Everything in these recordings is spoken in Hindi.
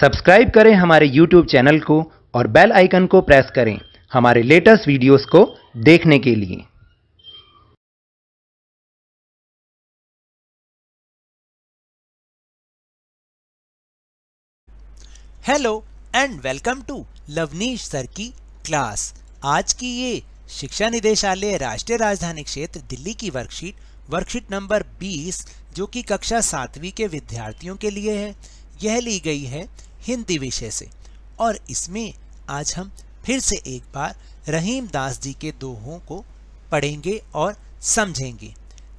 सब्सक्राइब करें हमारे यूट्यूब चैनल को और बेल आइकन को प्रेस करें हमारे लेटेस्ट वीडियोस को देखने के लिए hello and welcome to Lavneesh sir की क्लास आज की ये शिक्षा निदेशालय राष्ट्रीय राजधानी क्षेत्र दिल्ली की वर्कशीट वर्कशीट नंबर 20 जो कि कक्षा सातवीं के विद्यार्थियों के लिए है यह ली गई है हिंदी विषय से और इसमें आज हम फिर से एक बार रहीम दास जी के दोहों को पढ़ेंगे और समझेंगे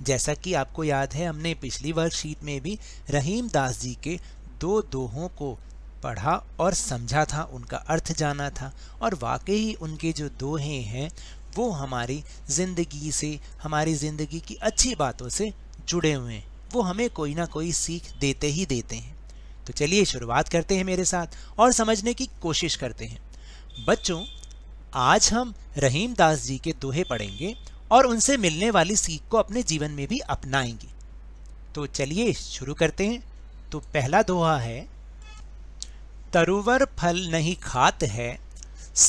जैसा कि आपको याद है हमने पिछली वर्कशीट में भी रहीम दास जी के दो दोहों को पढ़ा और समझा था उनका अर्थ जाना था और वाकई ही उनके जो दोहे हैं वो हमारी ज़िंदगी से हमारी ज़िंदगी की अच्छी बातों से जुड़े हुए हैं वो हमें कोई ना कोई सीख देते ही देते हैं तो चलिए शुरुआत करते हैं मेरे साथ और समझने की कोशिश करते हैं बच्चों आज हम रहीम दास जी के दोहे पढ़ेंगे और उनसे मिलने वाली सीख को अपने जीवन में भी अपनाएंगे तो चलिए शुरू करते हैं तो पहला दोहा है तरुवर फल नहीं खात है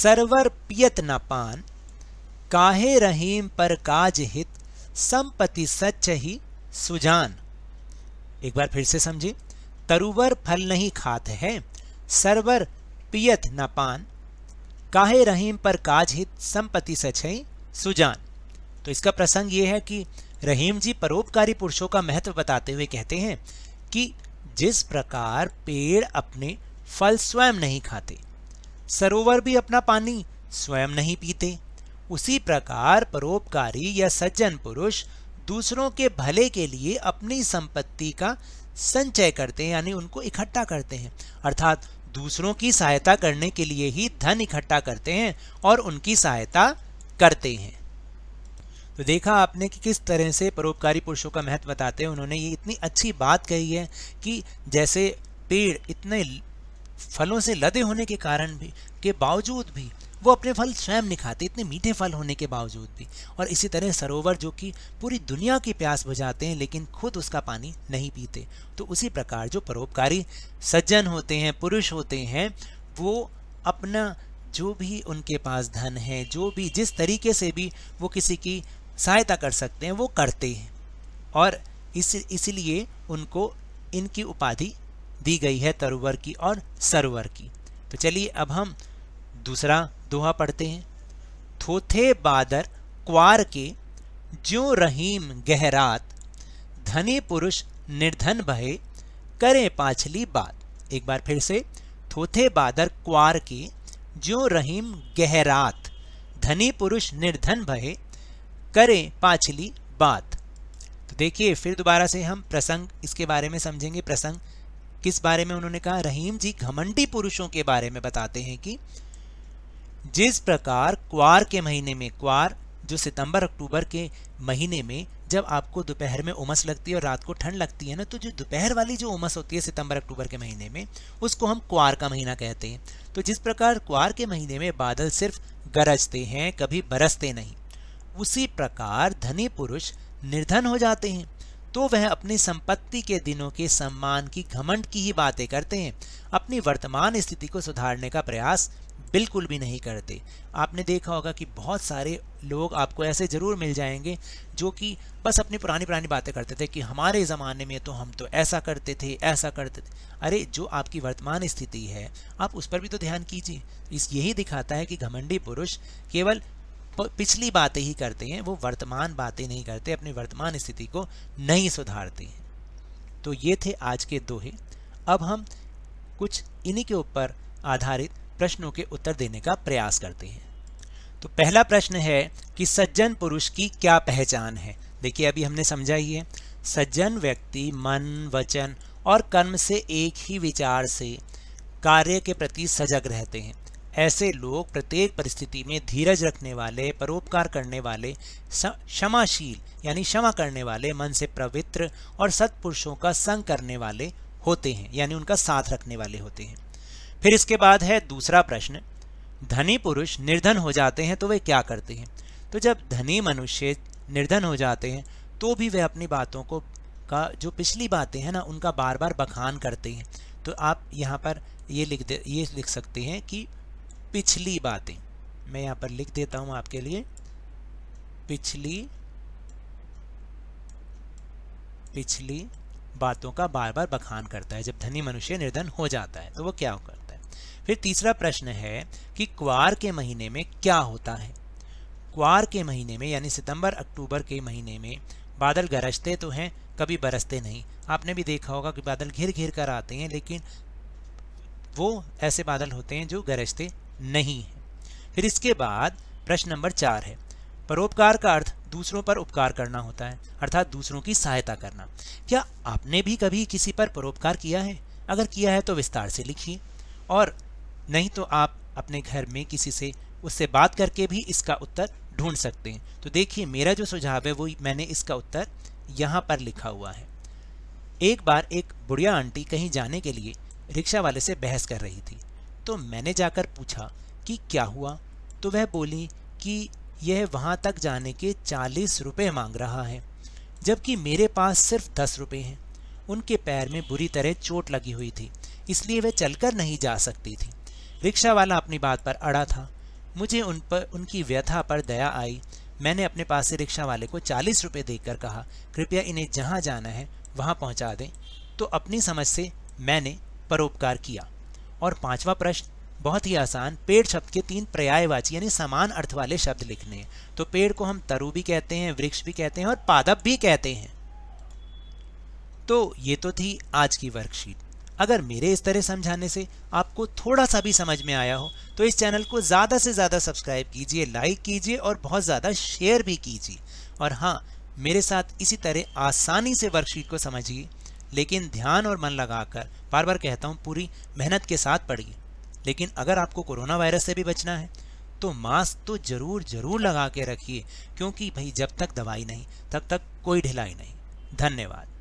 सरवर पियत न पान काहे रहीम पर काज हित संपत्ति सच ही सुजान एक बार फिर से समझे तरुवर फल नहीं खात है सरवर पियत न पान काहे रहीम पर काज हित संपत्ति सछई सुजान तो इसका प्रसंग ये है कि रहीम जी परोपकारी पुरुषों का महत्व बताते हुए कहते हैं कि जिस प्रकार पेड़ अपने फल स्वयं नहीं खाते सरोवर भी अपना पानी स्वयं नहीं पीते उसी प्रकार परोपकारी या सज्जन पुरुष दूसरों के भले के लिए अपनी संपत्ति का संचय करते हैं यानी उनको इकट्ठा करते हैं अर्थात दूसरों की सहायता करने के लिए ही धन इकट्ठा करते हैं और उनकी सहायता करते हैं तो देखा आपने कि किस तरह से परोपकारी पुरुषों का महत्व बताते हैं उन्होंने ये इतनी अच्छी बात कही है कि जैसे पेड़ इतने फलों से लदे होने के कारण भी के बावजूद भी वो अपने फल स्वयं नहीं खाते इतने मीठे फल होने के बावजूद भी और इसी तरह सरोवर जो कि पूरी दुनिया की प्यास बुझाते हैं लेकिन खुद उसका पानी नहीं पीते तो उसी प्रकार जो परोपकारी सज्जन होते हैं पुरुष होते हैं वो अपना जो भी उनके पास धन है जो भी जिस तरीके से भी वो किसी की सहायता कर सकते हैं वो करते हैं और इस इसलिए उनको इनकी उपाधि दी गई है तरोवर की और सरोवर की तो चलिए अब हम दूसरा दोहा पढ़ते हैं थोथे बादर क्वार के ज्यो रहीम गहरात धनी पुरुष निर्धन भये करें पाछली बात एक बार फिर से थोथे बादर क्वार के ज्यो रहीम गहरात धनी पुरुष निर्धन भये करें पाछली बात तो देखिए फिर दोबारा से हम प्रसंग इसके बारे में समझेंगे प्रसंग किस बारे में उन्होंने कहा रहीम जी घमंडी पुरुषों के बारे में बताते हैं कि जिस प्रकार क्वार के महीने में क्वार जो सितंबर अक्टूबर के महीने में जब आपको दोपहर में उमस लगती है और रात को ठंड लगती है ना तो जो दोपहर वाली जो उमस होती है सितंबर अक्टूबर के महीने में उसको हम क्वार का महीना कहते हैं तो जिस प्रकार क्वार के महीने में बादल सिर्फ गरजते हैं कभी बरसते नहीं उसी प्रकार धनी पुरुष निर्धन हो जाते हैं तो वह अपनी संपत्ति के दिनों के सम्मान की घमंड की ही बातें करते हैं अपनी वर्तमान स्थिति को सुधारने का प्रयास बिल्कुल भी नहीं करते आपने देखा होगा कि बहुत सारे लोग आपको ऐसे ज़रूर मिल जाएंगे जो कि बस अपनी पुरानी पुरानी बातें करते थे कि हमारे ज़माने में तो हम तो ऐसा करते थे ऐसा करते थे अरे जो आपकी वर्तमान स्थिति है आप उस पर भी तो ध्यान कीजिए इस यही दिखाता है कि घमंडी पुरुष केवल पिछली बातें ही करते हैं वो वर्तमान बातें नहीं करते अपनी वर्तमान स्थिति को नहीं सुधारते हैं तो ये थे आज के दोहे अब हम कुछ इन्हीं के ऊपर आधारित प्रश्नों के उत्तर देने का प्रयास करते हैं तो पहला प्रश्न है कि सज्जन पुरुष की क्या पहचान है देखिए अभी हमने समझा ही है सज्जन व्यक्ति मन वचन और कर्म से एक ही विचार से कार्य के प्रति सजग रहते हैं ऐसे लोग प्रत्येक परिस्थिति में धीरज रखने वाले परोपकार करने वाले क्षमाशील यानी क्षमा करने वाले मन से पवित्र और सत्पुरुषों का संग करने वाले होते हैं यानी उनका साथ रखने वाले होते हैं फिर इसके बाद है दूसरा प्रश्न धनी पुरुष निर्धन हो जाते हैं तो वे क्या करते हैं तो जब धनी मनुष्य निर्धन हो जाते हैं तो भी वे अपनी बातों को का जो पिछली बातें हैं ना उनका बार बार बखान करते हैं तो आप यहाँ पर ये लिख दे ये लिख सकते हैं कि पिछली बातें मैं यहाँ पर लिख देता हूँ आपके लिए पिछली पिछली बातों का बार बार बखान करता है जब धनी मनुष्य निर्धन हो जाता है तो वो क्या होगा फिर तीसरा प्रश्न है कि क्वार के महीने में क्या होता है क्वार के महीने में यानी सितंबर अक्टूबर के महीने में बादल गरजते तो हैं कभी बरसते नहीं आपने भी देखा होगा कि बादल घिर घिर कर आते हैं लेकिन वो ऐसे बादल होते हैं जो गरजते नहीं हैं फिर इसके बाद प्रश्न नंबर चार है परोपकार का अर्थ दूसरों पर उपकार करना होता है अर्थात दूसरों की सहायता करना क्या आपने भी कभी किसी पर परोपकार किया है अगर किया है तो विस्तार से लिखिए और नहीं तो आप अपने घर में किसी से उससे बात करके भी इसका उत्तर ढूंढ सकते हैं तो देखिए मेरा जो सुझाव है वो मैंने इसका उत्तर यहाँ पर लिखा हुआ है एक बार एक बुढ़िया आंटी कहीं जाने के लिए रिक्शा वाले से बहस कर रही थी तो मैंने जाकर पूछा कि क्या हुआ तो वह बोली कि यह वहाँ तक जाने के चालीस रुपये मांग रहा है जबकि मेरे पास सिर्फ दस रुपये हैं उनके पैर में बुरी तरह चोट लगी हुई थी इसलिए वह चलकर नहीं जा सकती थी रिक्शा वाला अपनी बात पर अड़ा था मुझे उन पर उनकी व्यथा पर दया आई मैंने अपने पास से रिक्शा वाले को चालीस रुपये देकर कहा कृपया इन्हें जहाँ जाना है वहाँ पहुँचा दें तो अपनी समझ से मैंने परोपकार किया और पांचवा प्रश्न बहुत ही आसान पेड़ शब्द के तीन पर्यायवाची यानी समान अर्थ वाले शब्द लिखने हैं तो पेड़ को हम तरु भी कहते हैं वृक्ष भी कहते हैं और पादप भी कहते हैं तो ये तो थी आज की वर्कशीट अगर मेरे इस तरह समझाने से आपको थोड़ा सा भी समझ में आया हो तो इस चैनल को ज़्यादा से ज़्यादा सब्सक्राइब कीजिए लाइक कीजिए और बहुत ज़्यादा शेयर भी कीजिए और हाँ मेरे साथ इसी तरह आसानी से वर्कशीट को समझिए लेकिन ध्यान और मन लगाकर बार बार कहता हूँ पूरी मेहनत के साथ पढ़िए लेकिन अगर आपको कोरोना वायरस से भी बचना है तो मास्क तो ज़रूर ज़रूर लगा के रखिए क्योंकि भाई जब तक दवाई नहीं तब तक, तक कोई ढिलाई नहीं धन्यवाद